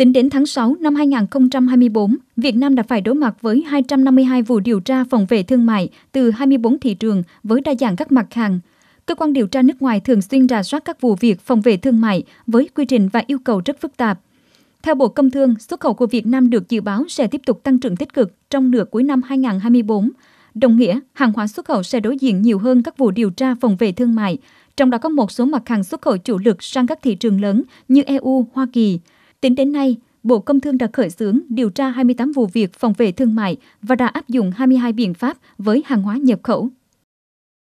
Tính đến tháng 6 năm 2024, Việt Nam đã phải đối mặt với 252 vụ điều tra phòng vệ thương mại từ 24 thị trường với đa dạng các mặt hàng. Cơ quan điều tra nước ngoài thường xuyên rà soát các vụ việc phòng vệ thương mại với quy trình và yêu cầu rất phức tạp. Theo Bộ Công Thương, xuất khẩu của Việt Nam được dự báo sẽ tiếp tục tăng trưởng tích cực trong nửa cuối năm 2024. Đồng nghĩa, hàng hóa xuất khẩu sẽ đối diện nhiều hơn các vụ điều tra phòng vệ thương mại, trong đó có một số mặt hàng xuất khẩu chủ lực sang các thị trường lớn như EU, Hoa Kỳ – Tính đến nay, Bộ Công Thương đã khởi xướng điều tra 28 vụ việc phòng vệ thương mại và đã áp dụng 22 biện pháp với hàng hóa nhập khẩu.